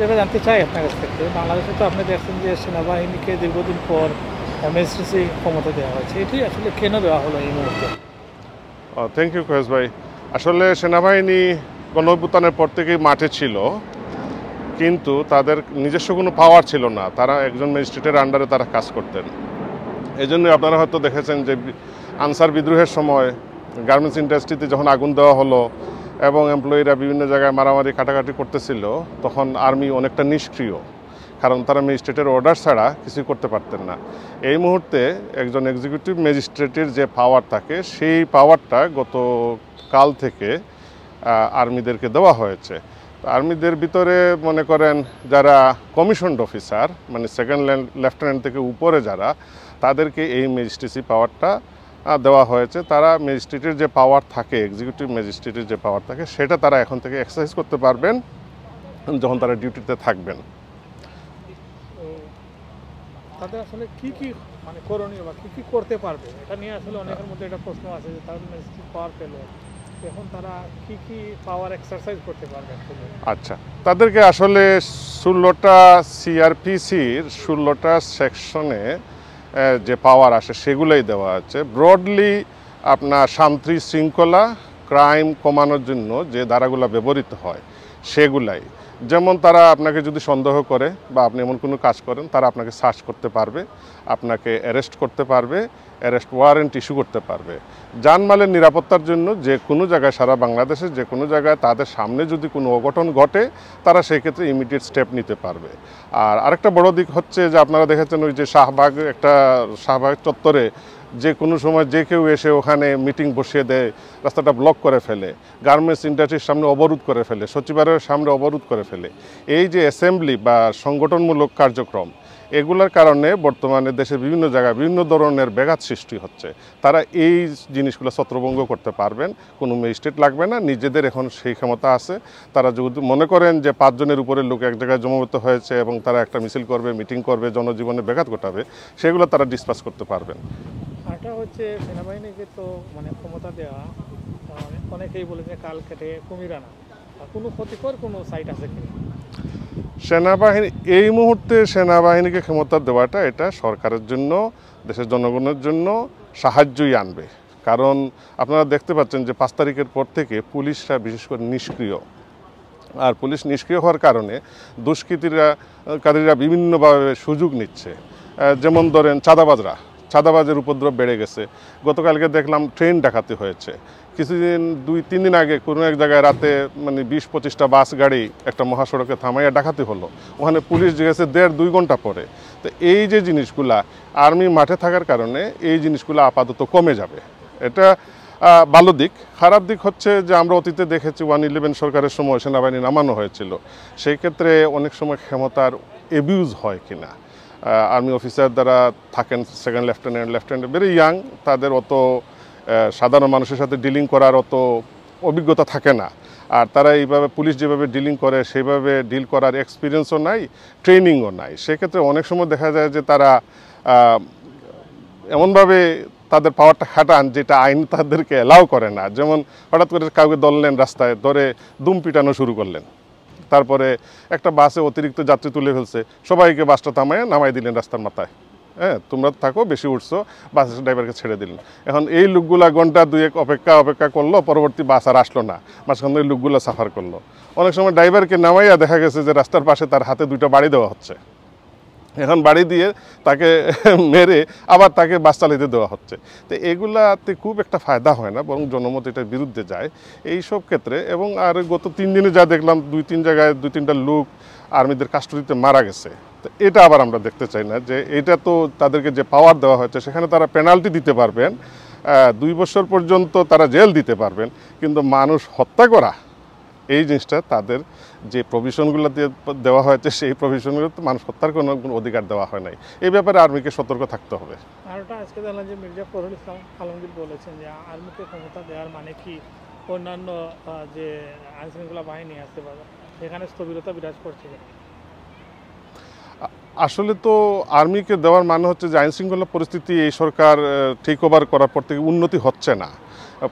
যেটা জানতে চাই আপনার কাছ থেকে বাংলাদেশে তো আপনি দেখছেন যে সেনাবাহিনীকে দীর্ঘদিন পর এমএসসিসি ক্ষমতা দেওয়া হয়েছে এটি আসলে কেন দেওয়া হলো এই মুহূর্তে থ্যাংক ইউ কোয়েস ভাই আসলে সেনাবাহিনী গণভ্যুত্থানের পর থেকেই মাঠে ছিল কিন্তু তাদের নিজস্ব কোনো পাওয়ার ছিল না তারা একজন ম্যাজিস্ট্রেটের আন্ডারে তারা কাজ করতেন এই জন্য আপনারা হয়তো দেখেছেন যে আনসার বিদ্রোহের সময় গার্মেন্টস ইন্ডাস্ট্রিতে যখন আগুন দেওয়া হলো এবং এমপ্লয়িরা বিভিন্ন জায়গায় মারামারি কাটাকাটি করতেছিল তখন আর্মি অনেকটা নিষ্ক্রিয় কারণ তারা ম্যাজিস্ট্রেটের অর্ডার ছাড়া কিছুই করতে পারতেন না এই মুহূর্তে একজন এক্সিকিউটিভ ম্যাজিস্ট্রেটের যে পাওয়ার থাকে সেই পাওয়ারটা গত কাল থেকে আর্মিদেরকে দেওয়া হয়েছে আর্মিদের ভিতরে মনে করেন যারা কমিশনড অফিসার মানে সেকেন্ড ল্যান্ড লেফটেন্যান্ট থেকে উপরে যারা তাদেরকে এই ম্যাজিস্ট্রেসি পাওয়ারটা দেওয়া হয়েছে তারা ম্যাজিস্ট্রেটের যে পাওয়ার থাকে এক্সিকিউটিভ ম্যাজিস্ট্রেটের যে পাওয়ার থাকে সেটা তারা এখন থেকে এক্সারসাইজ করতে পারবেন যখন তারা ডিউটিতে থাকবেন তাদের আসলে মানে করণীয় করতে পারবে এটা নিয়ে আসলে প্রশ্ন আছে তারা পাওয়ার এক্সারসাইজ করতে আচ্ছা তাদেরকে আসলে ষোলোটা সিআরপিসির ষোলোটা সেকশনে যে পাওয়ার আসে সেগুলোই দেওয়া আছে ব্রডলি আপনার শান্তি শৃঙ্খলা ক্রাইম কমানোর জন্য যে ধারাগুলো ব্যবহৃত হয় সেগুলাই যেমন তারা আপনাকে যদি সন্দেহ করে বা আপনি এমন কোনো কাজ করেন তারা আপনাকে সার্চ করতে পারবে আপনাকে অ্যারেস্ট করতে পারবে অ্যারেস্ট ওয়ারেন্ট ইস্যু করতে পারবে যানমালের নিরাপত্তার জন্য যে কোনো জায়গায় সারা বাংলাদেশে যে কোনো জায়গায় তাদের সামনে যদি কোনো অঘটন ঘটে তারা সেক্ষেত্রে ইমিডিয়েট স্টেপ নিতে পারবে আর আরেকটা বড় দিক হচ্ছে যে আপনারা দেখেছেন ওই যে শাহবাগ একটা শাহবাগ চত্বরে যে কোনো সময় যে কেউ এসে ওখানে মিটিং বসিয়ে দেয় রাস্তাটা ব্লক করে ফেলে গার্মেন্টস ইন্ডাস্ট্রির সামনে অবরোধ করে ফেলে সচিবালয়ের সামনে অবরোধ করে ফেলে এই যে অ্যাসেম্বলি বা সংগঠনমূলক কার্যক্রম এগুলোর কারণে বর্তমানে দেশের বিভিন্ন জায়গায় বিভিন্ন ধরনের ব্যাঘাত সৃষ্টি হচ্ছে তারা এই জিনিসগুলো ছত্রভঙ্গ করতে পারবেন কোনো ম্যাজিস্ট্রেট লাগবে না নিজেদের এখন সেই ক্ষমতা আছে তারা যদি মনে করেন যে পাঁচজনের উপরে লোক এক জায়গায় জমাবত হয়েছে এবং তারা একটা মিছিল করবে মিটিং করবে জনজীবনে ব্যাঘাত ঘটাবে সেগুলো তারা ডিসপাস করতে পারবেন আটা হচ্ছে সেনাবাহিনীকে তো মানে ক্ষমতা দেওয়া অনেকেই বলে যে কাল কেটে কুমির আনা কোনো ক্ষতিকর কোনো সাইট আছে কিনা সেনাবাহিনী এই মুহূর্তে সেনাবাহিনীকে ক্ষমতা দেওয়াটা এটা সরকারের জন্য দেশের জনগণের জন্য সাহায্যই আনবে কারণ আপনারা দেখতে পাচ্ছেন যে পাঁচ তারিখের পর থেকে পুলিশরা বিশেষ করে নিষ্ক্রিয় আর পুলিশ নিষ্ক্রিয় হওয়ার কারণে দুষ্কৃতীরা কারীরা বিভিন্নভাবে সুযোগ নিচ্ছে যেমন ধরেন চাঁদাবাজরা চাঁদাবাজের উপদ্রব বেড়ে গেছে গতকালকে দেখলাম ট্রেন ডাকাতি হয়েছে কিছুদিন দুই তিন দিন আগে কোনো এক জায়গায় রাতে মানে বিশ পঁচিশটা বাস গাড়ি একটা মহাসড়কে থামাইয়া ডাকাতি হলো ওখানে পুলিশ গেছে দেড় দুই ঘন্টা পরে তো এই যে জিনিসগুলা আর্মি মাঠে থাকার কারণে এই জিনিসগুলো আপাতত কমে যাবে এটা ভালো দিক খারাপ দিক হচ্ছে যে আমরা অতীতে দেখেছি ওয়ান ইলেভেন সরকারের সময় সেনাবাহিনী নামানো হয়েছিল সেই ক্ষেত্রে অনেক সময় ক্ষমতার এবিউজ হয় কিনা আর্মি অফিসার দ্বারা থাকেন second lieutenant lieutenant very young তাদের অত সাধারণ মানুষের সাথে ডিলিং করার অত অভিজ্ঞতা থাকে না আর তারা এইভাবে পুলিশ যেভাবে ডিলিং করে সেইভাবে ডিল করার এক্সপিরিয়েন্সও নাই ট্রেনিংও নাই সেক্ষেত্রে অনেক সময় দেখা যায় যে তারা এমনভাবে তাদের পাওয়ারটা খাটান যেটা আইন তাদেরকে অ্যালাউ করে না যেমন হঠাৎ করে কাউকে দললেন রাস্তায় ধরে দুম পিটানো শুরু করলেন তারপরে একটা বাসে অতিরিক্ত যাত্রী তুলে ফেলছে সবাইকে বাসটা থামায় নামাই দিলেন রাস্তার মাথায় হ্যাঁ তোমরা থাকো বেশি উঠছো বাস ড্রাইভারকে ছেড়ে দিলেন এখন এই লোকগুলা ঘন্টা দুয়েক অপেক্ষা অপেক্ষা করলো পরবর্তী বাস আর আসলো না মাঝখান থেকে লোকগুলা সাফার করলো অনেক সময় ড্রাইভারকে নামাইয়া দেখা গেছে যে রাস্তার পাশে তার হাতে দুইটা বাড়ি দেওয়া হচ্ছে এখন বাড়ি দিয়ে তাকে মেরে আবার তাকে বাস চালাইতে দেওয়া হচ্ছে তো এগুলাতে খুব একটা ফায়দা হয় না বরং জনমত এটার বিরুদ্ধে যায় এই সব ক্ষেত্রে এবং আর গত তিন দিনে যা দেখলাম দুই তিন জায়গায় দুই তিনটা লোক আর্মিদের কাস্টডিতে মারা গেছে তো এটা আবার আমরা দেখতে চাই না যে এটা তো তাদেরকে যে পাওয়ার দেওয়া হয়েছে সেখানে তারা পেনাল্টি দিতে পারবেন দুই বছর পর্যন্ত তারা জেল দিতে পারবেন কিন্তু মানুষ হত্যা করা এই জিনিসটা তাদের যে প্রভিশনগুলো দিয়ে দেওয়া হয়েছে সেই প্রভিশনগুলো তো মানুষ হত্যার কোনো কোনো অধিকার দেওয়া হয় নাই এই ব্যাপারে আর্মিকে সতর্ক থাকতে হবে আর আজকে জানলাম যে মির্জা ফখরুল ইসলাম আলমগীর বলেছেন যে আর্মিকে ক্ষমতা দেওয়ার মানে কি অন্যান্য যে আইনশৃঙ্খলা বাহিনী আসতে পারে সেখানে স্থবিরতা বিরাজ করছে আসলে তো আর্মিকে দেওয়ার মানে হচ্ছে যে আইনশৃঙ্খলা পরিস্থিতি এই সরকার ঠিক ওভার করার পর থেকে উন্নতি হচ্ছে না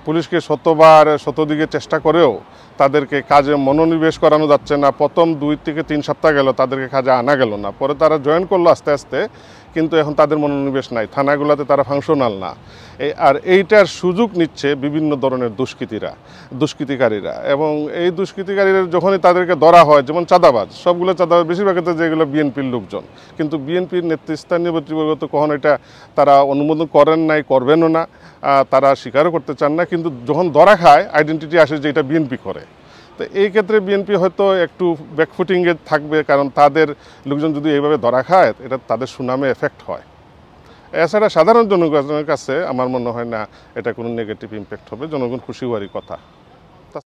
পুলিশকে শতবার শতদিকে চেষ্টা করেও তাদেরকে কাজে মনোনিবেশ করানো যাচ্ছে না প্রথম দুই থেকে তিন সপ্তাহ গেল তাদেরকে কাজে আনা গেল না পরে তারা জয়েন করলো আস্তে আস্তে কিন্তু এখন তাদের মনোনিবেশ নাই থানাগুলোতে তারা ফাংশনাল না আর এইটার সুযোগ নিচ্ছে বিভিন্ন ধরনের দুষ্কৃতীরা দুষ্কৃতিকারীরা এবং এই দুষ্কৃতিকারীরা যখনই তাদেরকে ধরা হয় যেমন চাঁদাবাজ সবগুলো চাঁদাবাজ বেশিরভাগ ক্ষেত্রে যেগুলো বিএনপির লোকজন কিন্তু বিএনপির নেতৃস্থানীয় কর্তৃপক্ষ তো কখন এটা তারা অনুমোদন করেন নাই করবেনও না তারা স্বীকারও করতে চান না কিন্তু যখন ধরা খায় আইডেন্টিটি আসে যে এটা বিএনপি করে তো এই ক্ষেত্রে বিএনপি হয়তো একটু ব্যাকফুটিংয়ে থাকবে কারণ তাদের লোকজন যদি এইভাবে ধরা খায় এটা তাদের সুনামে এফেক্ট হয় এছাড়া সাধারণ জনগণের কাছে আমার মনে হয় না এটা কোনো নেগেটিভ ইম্প্যাক্ট হবে জনগণ খুশি হওয়ারই কথা